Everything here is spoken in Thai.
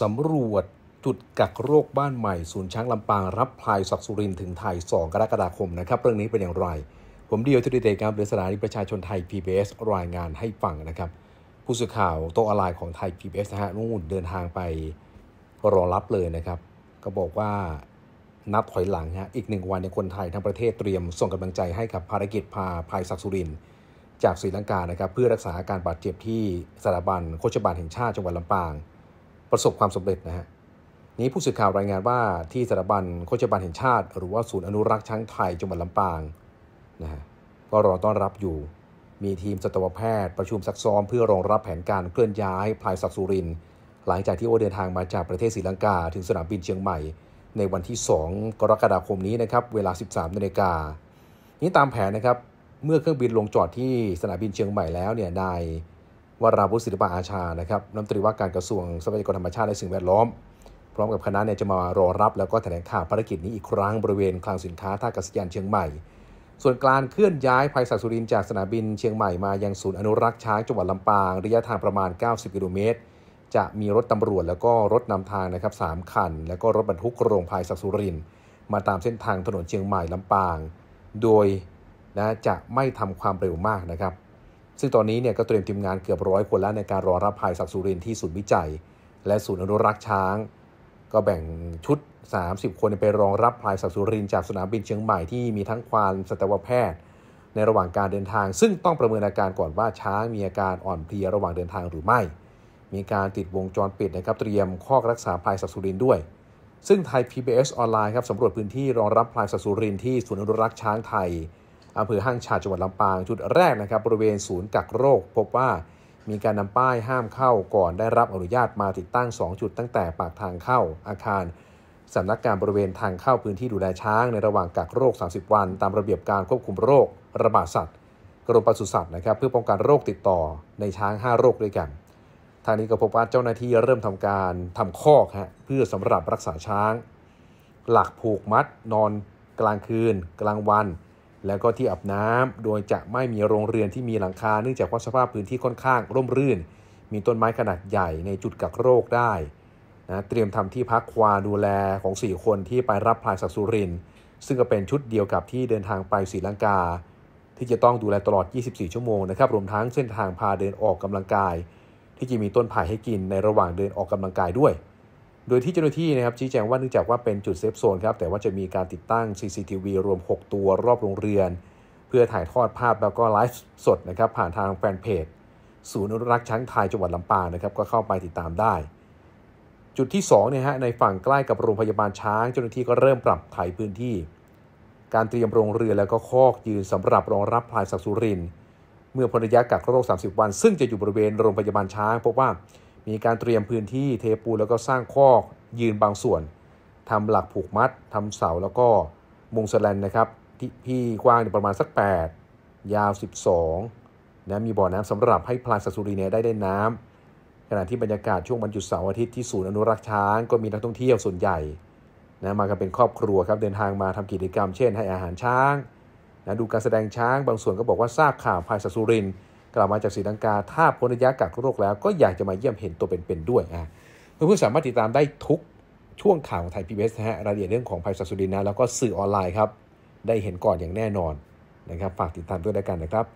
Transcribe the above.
สำรวจจุดกักโรคบ้านใหม่ ศูนย์ช้างลำปาง รับพลายศักสุริน ถึงไทย2กรกฎาคมนะครับ เรื่องนี้เป็นอย่างไร ผมเดียวทุติเดการบริสถานีประชาชนไทย PBS รายงานให้ฟังนะครับ ผู้สื่อข่าวโตออนไลน์ของไทย PBS นะฮะนู่นเดินทางไปรอรับเลยนะครับ ก็บอกว่านับถอยหลังฮะอีกหนึ่งวันในคนไทย ทั้งประเทศเตรียม ส่งกำลังใจให้กับภารกิจพาพลายศักสุรินจากศรีลังกานะครับเพื่อรักษาอาการบาดเจ็บที่สถาบันโคชบาลแห่งชาติจังหวัดลำปางประสบความสำเร็จนะฮะ นี้ผู้สื่อข่าวรายงานว่าที่สถาบันโคชบันแห่งชาติ หรือว่าศูนย์อนุรักษ์ช้างไทยจังหวัดลำปางนะฮะก็รอต้อนรับอยู่มีทีมสัตวแพทย์ประชุมซักซ้อมเพื่อรองรับแผนการเคลื่อนย้ายพลายศักสุรินหลังจากที่โอเดินทางมาจากประเทศศรีลังกา ถึงสนามบินเชียงใหม่ ในวันที่ 2 กรกฎาคมนี้นะครับเวลา 13นาฬิกานี้ตามแผนนะครับเมื่อเครื่องบินลงจอดที่สนามบินเชียงใหม่แล้วเนี่ยนายวราวุฒิศิลปอาชานะครับรัฐมนตรีว่าการกระทรวงทรัพยากรธรรมชาติและสิ่งแวดล้อม พร้อมกับคณะเนี่ยจะมารอรับแล้วก็แถลงข่าวภารกิจนี้อีกครั้งบริเวณคลังสินค้าท่ากาศยานเชียงใหม่ ส่วนการเคลื่อนย้ายภัยสัตว์สุริน จากสนามบินเชียงใหม่ มายังศูนย์อนุรักษ์ช้างจังหวัดลำปางระยะทางประมาณ 90 กิโลเมตร จะมีรถตำรวจแล้วก็รถนำทางนะครับสคัน แล้วก็รถบรรทุกโรงภัยสัตว์สุริน มาตามเส้นทางถนนเชียงใหม่ลำปาง โดยนะจะไม่ทำความเร็วมากนะครับซึ่งตอนนี้เนี่ยก็เตรียมทีมงานเกือบร้อยคนแล้วในการรอรับภายสักสุรินที่ศูนย์วิจัย และศูนย์อนุรักษ์ช้าง ก็แบ่งชุด 30 คนไปรองรับภายสักสุรินจากสนามบินเชียงใหม่ที่มีทั้งควานสัตวแพทย์ ในระหว่างการเดินทาง ซึ่งต้องประเมินอาการก่อนว่าช้างมีอาการอ่อนเพลียระหว่างเดินทางหรือไม่ มีการติดวงจรปิดนะครับเตรียมคอกรักษาพายสักสุรินด้วย ซึ่งไทย PBS ออนไลน์ครับสำรวจพื้นที่รองรับพายสักสุรินที่ศูนย์อนุรักษ์ช้างไทยอำเภอห้างชาจังหวัดลำปาง จุดแรกนะครับ บริเวณศูนย์กักโรค พบว่ามีการนำป้ายห้ามเข้าก่อนได้รับอนุญาตมาติดตั้ง 2 จุดตั้งแต่ปากทางเข้าอาคารสำนักการบริเวณทางเข้าพื้นที่ดูแลช้างในระหว่างกักโรค 30 วัน ตามระเบียบการควบคุมโรคระบาดสัตว์ กรมปศุสัตว์นะครับ เพื่อป้องกันโรคติดต่อในช้าง5โรคด้วยกัน ทางนี้ก็พบว่าเจ้าหน้าที่เริ่มทำการทำคอกฮะเพื่อสำหรับรักษาช้าง หลักผูกมัด นอน กลางคืน กลางวันแล้วก็ที่อาบน้ำโดยจะไม่มีโรงเรือนที่มีหลังคา เนื่องจากว่าสภาพพื้นที่ค่อนข้างร่มรื่น มีต้นไม้ขนาดใหญ่ในจุดกักโรคได้นะ เตรียมทำที่พักควาดูแลของ 4 คนที่ไปรับพลายสักสุริน ซึ่งก็เป็นชุดเดียวกับที่เดินทางไปศรีลังกา ที่จะต้องดูแลตลอด 24 ชั่วโมงนะครับ รวมทั้งเส้นทางพาเดินออกกำลังกาย ที่จะมีต้นไผ่ให้กินในระหว่างเดินออกกำลังกายด้วยโดยที่เจ้าหน้าที่นะครับชี้แจงว่าเนื่องจากว่าเป็นจุดเซฟโซนครับแต่ว่าจะมีการติดตั้ง CCTV รวม 6 ตัวรอบโรงเรือน เพื่อถ่ายทอดภาพแล้วก็ไลฟ์สดนะครับผ่านทางแฟนเพจศูนย์อนุรักษ์ช้างไทยจังหวัดลำปางนะครับก็เข้าไปติดตามได้ จุดที่2เนี่ยฮะในฝั่งใกล้กับโรงพยาบาลช้างเจ้าหน้าที่ก็เริ่มปรับถ่ายพื้นที่ การเตรียมโรงเรือนแล้วก็คอกยืนสำหรับรองรับพลายสักสุริน เมื่อพ้นระยะกักโรค 30 วัน ซึ่งจะอยู่บริเวณโรงพยาบาลช้างพบว่ามีการเตรียมพื้นที่เทปูนแล้วก็สร้างคอกยืนบางส่วน ทำหลักผูกมัด ทำเสาแล้วก็มุงสแลนนะครับ ที่พี่กว้างประมาณสัก 8 ยาว 12นะมีบ่อน้ำสำหรับให้พลานสัตว์สุรีเนได้ได้เนน้ำ ขณะที่บรรยากาศช่วงวันหยุดเสาร์อาทิตย์ที่ศูนย์อนุรักษ์ช้างก็มีนักท่องเที่ยวส่วนใหญ่นะมากันเป็นครอบครัวครับเดินทางมาทำกิจกรรมเช่นให้อาหารช้างนะดูการแสดงช้าง บางส่วนก็บอกว่าทราบข่าวพลายสัตว์สุรินทร์กลับมาจากศรีลังกา ถ้าพ้นระยะกักโรคแล้ว ก็อยากจะมาเยี่ยมเห็นตัวเป็นๆด้วยอ่ะเพื่อนๆสามารถติดตามได้ทุกช่วงข่าวของไทยพีบีเอสนะฮะ รายละเอียดเรื่องของภัยสัสุดินนะ แล้วก็สื่อออนไลน์ครับ ได้เห็นก่อนอย่างแน่นอนนะครับ ฝากติดตามด้วยด้วกันนะครับ